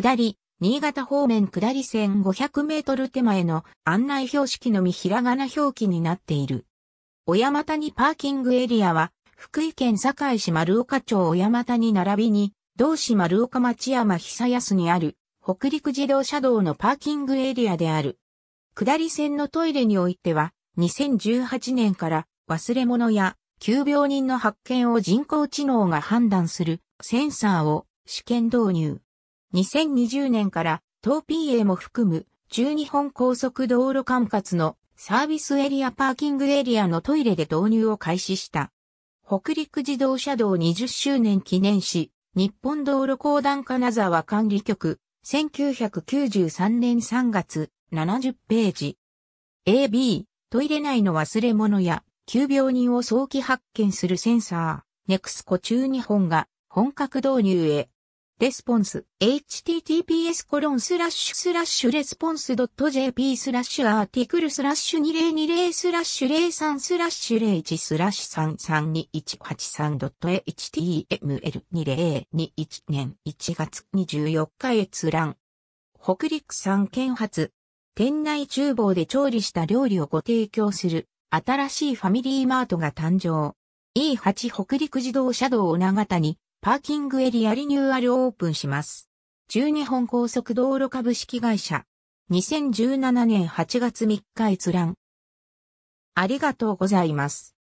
下り、新潟方面下り線500メートル手前の案内標識のみひらがな表記になっている。小山谷パーキングエリアは、福井県堺市丸岡町小山谷並びに、同市丸岡町山久安にある、北陸自動車道のパーキングエリアである。下り線のトイレにおいては、2018年から忘れ物や急病人の発見を人工知能が判断するセンサーを試験導入。2020年から東 PA も含む中日本高速道路管轄のサービスエリアパーキングエリアのトイレで導入を開始した。北陸自動車道20周年記念し、日本道路公団金沢管理局、1993年3月、70ページ。AB、トイレ内の忘れ物や、急病人を早期発見するセンサー、ネクスコ中日本が本格導入へ、レスポンス、https コロンスラッシュスラッシュレスポンス .jp スラッシュアーティクルスラッシュ2020スラッシュ03スラッシュ01スラッシュ 332183.html2021 年1月24日閲覧。北陸産県発。店内厨房で調理した料理をご提供する新しいファミリーマートが誕生。E8 北陸自動車道を長谷。パーキングエリアリニューアルオープンします。中日本高速道路株式会社。2017年8月3日閲覧。ありがとうございます。